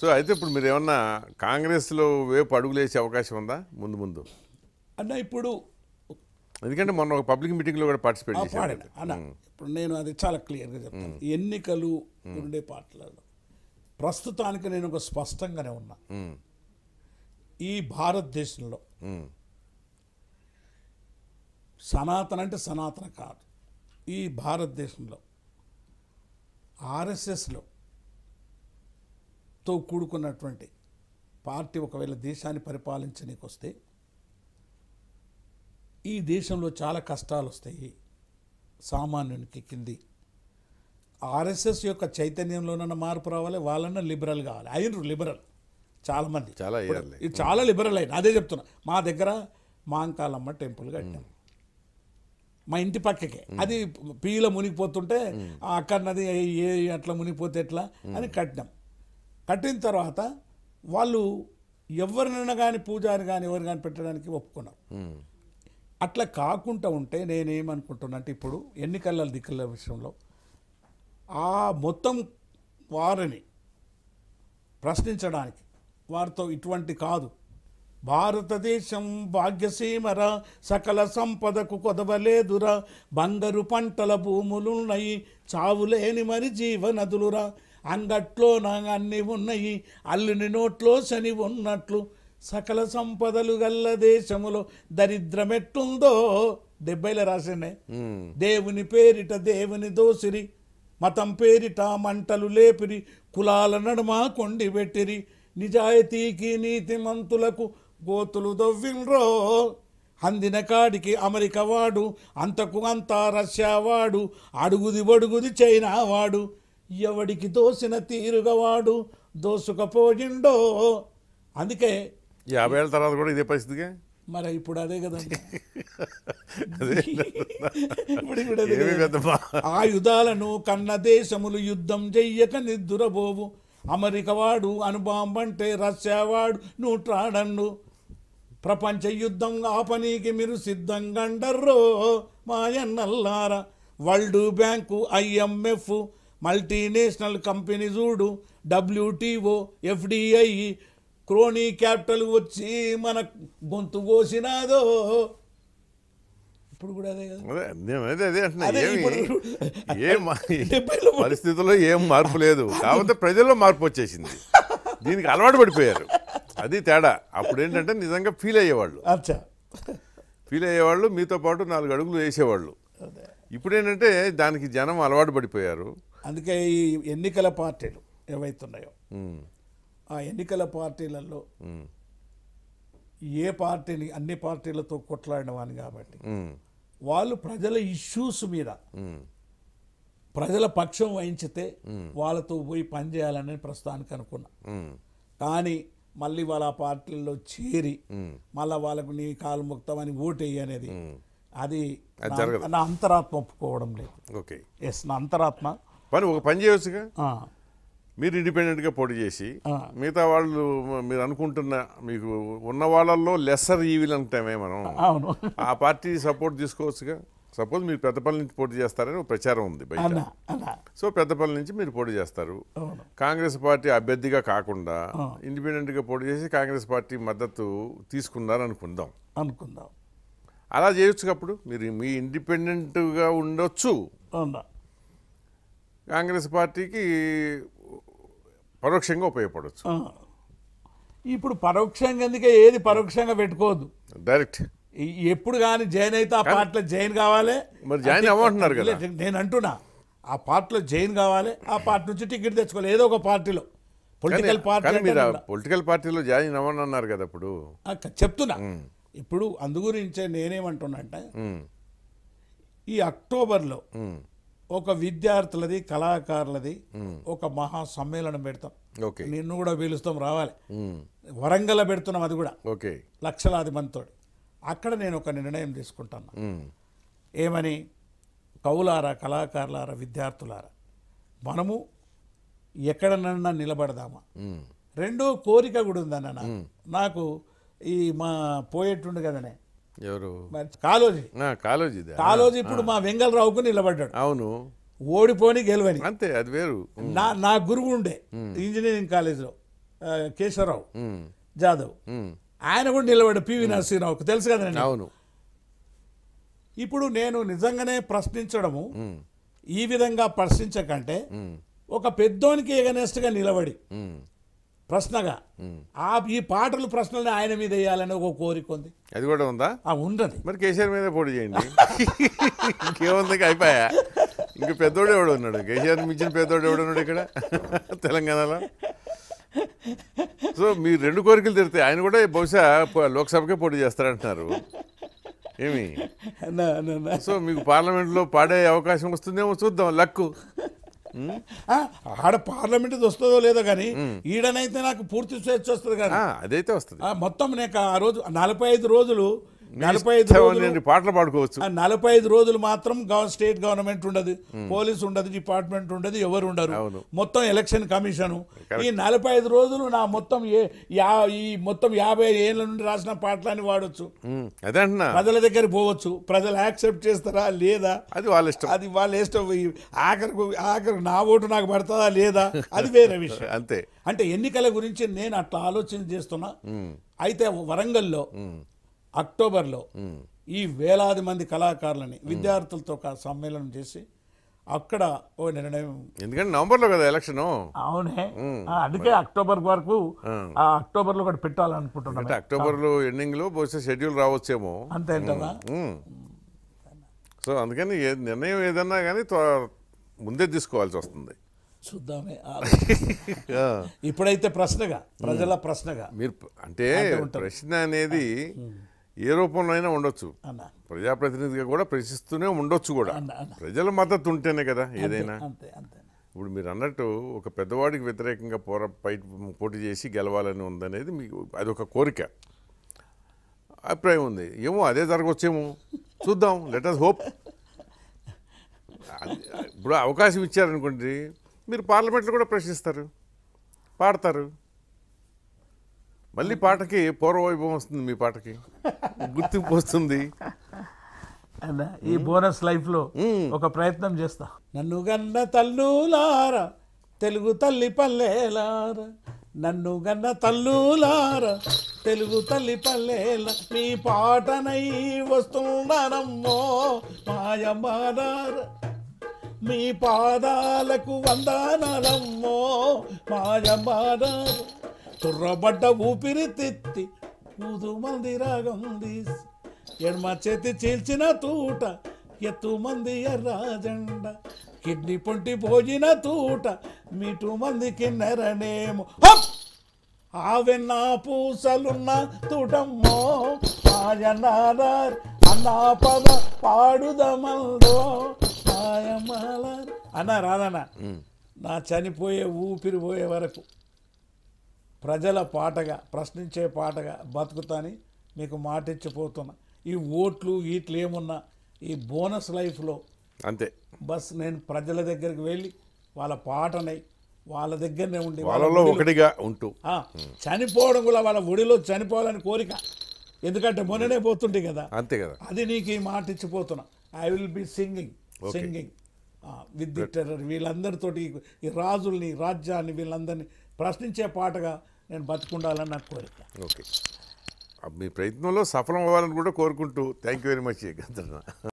so అయితే ఇప్పుడు మీరు ఏమన్నా కాంగ్రెస్లో వేపు అడుగులేసే అవకాశం ఉందా ముందు ముందు అన్న ఇప్పుడు ఎందుకంటే మొన్న ఒక పబ్లిక్ మీటింగ్లో కూడా పార్టిసిపేట్ చేశాను అన్న ఇప్పుడు నేను అది చాలా క్లియర్గా చెప్తాను ఎన్నికలు ఉండే పార్టీలలో ప్రస్తుతానికి నేను ఒక స్పష్టంగానే ఉన్నా ఈ భారతదేశంలో సనాతన అంటే సనాతన కాదు ఈ భారతదేశంలో ఆర్ఎస్ఎస్లో తో కూడుకున్నటువంటి పార్టీ ఒకవేళ దేశాన్ని పరిపాలించనీకి వస్తే ఈ దేశంలో చాలా కష్టాలు వస్తాయి సామాన్యునికి కింది ఆర్ఎస్ఎస్ యొక్క చైతన్యంలోనన్న మార్పు రావాలి వాళ్ళన్న లిబరల్ కావాలి అయినరు లిబరల్ చాలామంది చాలా చాలా లిబరల్ అయిన అదే చెప్తున్నా మా దగ్గర మాంకాలమ్మ టెంపుల్ కట్టాం మా ఇంటి పక్కకే అది పీల మునిగిపోతుంటే అక్కడనది ఏ అట్లా మునిగిపోతే ఎట్లా అని కట్టినాం కట్టిన తర్వాత వాళ్ళు ఎవరినైనా కానీ పూజారి కానీ ఎవరు కానీ పెట్టడానికి ఒప్పుకున్నారు అట్లా కాకుండా ఉంటే నేనేమనుకుంటున్నా అంటే ఇప్పుడు ఎన్నికల దిక్కుల విషయంలో ఆ మొత్తం వారిని ప్రశ్నించడానికి వారితో ఇటువంటి కాదు భారతదేశం భాగ్యసీమరా సకల సంపదకు కొదవలేదురా బంగారు పంటల భూములున్నాయి చావులేని మరి జీవనదులురా అందట్లో నా అన్ని ఉన్నాయి అల్లుని నోట్లో శని ఉన్నట్లు సకల సంపదలు గల్ల దేశములో దరిద్రమెట్టుందో డెబ్బైల రాసినే దేవుని పేరిట దేవుని దోసిరి మతం పేరిట మంటలు లేపిరి కులాల నడుమ కొండి పెట్టిరి నిజాయితీకి నీతి మంతులకు గోతులు దొవ్విండ్రో అందిన కాడికి అమెరికా వాడు అంతకు అంతా రష్యా వాడు అడుగుది బడుగుది చైనా వాడు ఎవడికి దోసిన తీరుగవాడు దోసుకపోయిండో అందుకే యాభై ఏళ్ళ తర్వాత కూడా ఇదే పరిస్థితిగా మరి ఇప్పుడు అదే కదండి ఆయుధాలను కన్న దేశములు యుద్ధం చెయ్యక నిద్దురబోవు అమెరికా వాడు అనుబాంబంటే రష్యావాడు నువ్వు ట్రాడన్ను ప్రపంచ యుద్ధం ఆపనీకి మీరు సిద్ధంగా అండర్రో మాయన్నల్లారా world bank IMF multinational company చూడు డబ్ల్యూటీఓ ఎఫ్డిఐ క్రోనీ క్యాపిటల్ వచ్చి మన గొంతు కోసినాదో ఇప్పుడు కూడా అదే కదా పరిస్థితుల్లో ఏం మార్పు లేదు కాకపోతే ప్రజల్లో మార్పు వచ్చేసింది దీనికి అలవాటు పడిపోయారు అది తేడా అప్పుడు ఏంటంటే నిజంగా ఫీల్ అయ్యేవాళ్ళు ఫీల్ అయ్యేవాళ్ళు మీతో పాటు నాలుగు అడుగులు వేసేవాళ్ళు ఇప్పుడు ఏంటంటే దానికి జనం అలవాటు పడిపోయారు అందుకే ఈ ఎన్నికల పార్టీలు ఏవైతున్నాయో ఆ ఎన్నికల పార్టీలలో ఏ పార్టీని అన్ని పార్టీలతో కొట్లాడిన వాని కాబట్టి వాళ్ళు ప్రజల ఇష్యూస్ మీద ప్రజల పక్షం వహించితే వాళ్ళతో పోయి పనిచేయాలని ప్రస్తుతానికి అనుకున్నా కానీ మళ్ళీ వాళ్ళ ఆ పార్టీల్లో చేరి మళ్ళీ వాళ్ళకు నీ కాలు ముక్తమని అని అనేది అది నా అంతరాత్మ ఒప్పుకోవడం లేదు ఎస్ నా అంతరాత్మ పని ఒక పని చేయవచ్చుగా మీరు ఇండిపెండెంట్గా పోటీ చేసి మిగతా వాళ్ళు మీరు అనుకుంటున్న మీకు ఉన్న వాళ్ళల్లో లెస్సర్ ఈవిల్ అంటామే మనం అవును ఆ పార్టీ సపోర్ట్ తీసుకోవచ్చుగా సపోజ్ మీరు పెద్దపల్లి నుంచి పోటీ చేస్తారని ప్రచారం ఉంది బయట సో పెద్దపల్లి నుంచి మీరు పోటీ చేస్తారు కాంగ్రెస్ పార్టీ అభ్యర్థిగా కాకుండా ఇండిపెండెంట్గా పోటీ చేసి కాంగ్రెస్ పార్టీ మద్దతు అనుకుందాం అనుకుందాం అలా చేయొచ్చు అప్పుడు మీరు మీ ఇండిపెండెంట్గా ఉండొచ్చు కాంగ్రెస్ పార్టీకి పరోక్షంగా ఉపయోగపడవచ్చు ఇప్పుడు పరోక్షంగా ఎందుకే ఏది పరోక్షంగా పెట్టుకోవద్దు డైరెక్ట్ ఎప్పుడు కానీ జాయిన్ అయితే ఆ పార్టీలో జాయిన్ కావాలి మరి జాయిన్ అవ్వంటున్నారు కదా నేను అంటున్నా ఆ పార్టీలో జాయిన్ కావాలి ఆ పార్టీ నుంచి టికెట్ తెచ్చుకోవాలి ఏదో ఒక పార్టీలో పొలిటికల్ పార్టీ మీరు పొలిటికల్ పార్టీలో జాయిన్ అవ్వను అన్నారు కదా ఇప్పుడు చెప్తున్నా ఇప్పుడు అందు గురించే నేనేమంటున్నా అంటే ఈ అక్టోబర్లో ఒక విద్యార్థులది కళాకారులది ఒక మహా సమ్మేళనం పెడతాం నిన్ను కూడా పీలుస్తాం రావాలి వరంగల్ పెడుతున్నాం అది కూడా లక్షలాది మందితో అక్కడ నేను ఒక నిర్ణయం తీసుకుంటాను ఏమని కవులారా కళాకారులారా విద్యార్థులారా మనము ఎక్కడనన్నా నిలబడదామా రెండో కోరిక కూడా ఉందన్న నాకు ఈ మా పోయేట్టుండు కదనే ఎవరు కాలోజీ కాలోజీ కాలోజీ ఇప్పుడు మా వెంగళరావుకు నిలబడ్డాడు అవును ఓడిపోని గెలవని అంతే అది వేరు నా నా గురువు ఉండే ఇంజనీరింగ్ కాలేజీలో కేశవరావు జాదవ్ ఆయన కూడా నిలబడ్డ పివి నరసింహరావుకు తెలుసు కదా అవును ఇప్పుడు నేను నిజంగానే ప్రశ్నించడము ఈ విధంగా ప్రశ్నించకంటే ఒక పెద్దోనికి ఎగనెస్ట్గా నిలబడి ప్రశ్నగా ఆ ఈ పాటలు ప్రశ్నలు ఆయన మీద వేయాలని ఒక కోరిక ఉంది అది కూడా ఉందా ఆ ఉన్నది మరి కేసీఆర్ మీద పోటీ చేయండి ఇంకేముంది అయిపోయా ఇంక పెద్దోడు ఎవడు ఉన్నాడు కేసీఆర్ మించిన పెద్దోడు ఎవడు ఉన్నాడు ఇక్కడ తెలంగాణలో సో మీరు రెండు కోరికలు తిరితే ఆయన కూడా బహుశా లోక్సభకే పోటీ చేస్తారంటున్నారు ఏమి సో మీకు పార్లమెంట్లో పాడే అవకాశం వస్తుందేమో చూద్దాం లక్కు ఆడ పార్లమెంట్ వస్తుందో లేదో కానీ ఈడనైతే నాకు పూర్తి స్వేచ్ఛ వస్తుంది కానీ అదైతే వస్తుంది మొత్తం నేను ఆ రోజు నలభై ఐదు రోజులు నలభై ఐదు రోజులు పాటలు పాడుకోవచ్చు నలభై ఐదు రోజులు మాత్రం స్టేట్ గవర్నమెంట్ ఉండదు పోలీస్ ఉండదు డిపార్ట్మెంట్ ఉండదు ఎవరు ఉండరు మొత్తం ఎలక్షన్ కమిషన్ ఈ నలభై ఐదు రోజులు నా మొత్తం ఈ మొత్తం యాభై ఏళ్ళ నుండి రాసిన పాటలని వాడచ్చు ప్రజల దగ్గర పోవచ్చు ప్రజలు యాక్సెప్ట్ చేస్తారా లేదా అది వాళ్ళ ఇష్టం అది వాళ్ళ ఇష్టం ఆఖరికి ఆఖరికి నా ఓటు నాకు పడుతుందా లేదా అది వేరే విషయం అంతే అంటే ఎన్నికల గురించి నేను అట్లా ఆలోచన చేస్తున్నా అయితే వరంగల్లో అక్టోబర్లో ఈ వేలాది మంది కళాకారులని విద్యార్థులతో ఒక సమ్మేళనం చేసి అక్కడ ఓ నిర్ణయం ఎందుకంటే నవంబర్లో కదా ఎలక్షన్ అవునే అందుకే అక్టోబర్ వరకు అక్టోబర్లో కూడా పెట్టాలనుకుంటున్నాను అక్టోబర్లో లో బహుశా షెడ్యూల్ రావచ్చేమో అంతే కదా సో అందుకని నిర్ణయం ఏదన్నా కానీ ముందే తీసుకోవాల్సి వస్తుంది చూద్దామే ఇప్పుడైతే ప్రశ్నగా ప్రజల ప్రశ్నగా మీరు అంటే ప్రశ్న అనేది ఏ రూపంలో అయినా ఉండొచ్చు ప్రజాప్రతినిధిగా కూడా ప్రశ్నిస్తూనే ఉండొచ్చు కూడా ప్రజల మద్దతు ఉంటేనే కదా ఏదైనా ఇప్పుడు మీరు అన్నట్టు ఒక పెద్దవాడికి వ్యతిరేకంగా పోరా పై పోటీ చేసి గెలవాలని ఉందనేది మీకు అది ఒక కోరిక అభిప్రాయం ఉంది ఏమో అదే జరగవచ్చేమో చూద్దాం లెట్ అస్ హోప్ ఇప్పుడు అవకాశం ఇచ్చారనుకోండి మీరు పార్లమెంట్లో కూడా ప్రశ్నిస్తారు పాడతారు మళ్ళీ పాటకి పూర్వవైభవం వస్తుంది మీ పాటకి గుర్తింపు వస్తుంది ఈ బోనస్ లైఫ్లో ఒక ప్రయత్నం చేస్తా నన్ను గన్న తల్లులారా తెలుగు తల్లి పల్లెలారా నన్ను గన్న తల్లులారా తెలుగు తల్లి పల్లెల మీ పాటనై వస్తున్నానమ్మో మాయమానార మీ పాదాలకు వందనమ్మో మాయమానారు తుర్రబడ్డ తిత్తి కూదు మంది రాగం తీసి ఎడమ చేతి చీల్చిన తూట ఎత్తు మంది ఎర్రాజండ కిడ్నీ పొంటి భోజిన తూట మీటు మంది కిన్నెరనేమో ఆవెన్న పూసలున్న తుటమ్మో ఆయనారార్ అన్న పద పాడుదమల్దో ఆయమాల అన్న రాదన్న నా చనిపోయే ఊపిరి పోయే వరకు ప్రజల పాటగా ప్రశ్నించే పాటగా బతుకుతాని మీకు మాటిచ్చిపోతున్నా ఈ ఓట్లు వీట్లు ఏమున్నా ఈ బోనస్ లైఫ్లో అంతే బస్ నేను ప్రజల దగ్గరికి వెళ్ళి వాళ్ళ పాటనై వాళ్ళ దగ్గరనే ఉండి వాళ్ళలో ఒకటిగా ఉంటూ చనిపోవడం కూడా వాళ్ళ ఒడిలో చనిపోవాలని కోరిక ఎందుకంటే మొన్ననే పోతుంటే కదా అంతే కదా అది నీకు ఈ మాట ఇచ్చిపోతున్నా I will be singing singing విద్యుత్ వీళ్ళందరితోటి ఈ రాజుల్ని రాజ్యాన్ని వీళ్ళందరినీ ప్రశ్నించే పాటగా నేను బతుకుండాలని నా కోరిక ఓకే మీ ప్రయత్నంలో సఫలం అవ్వాలని కూడా కోరుకుంటూ థ్యాంక్ యూ వెరీ మచ్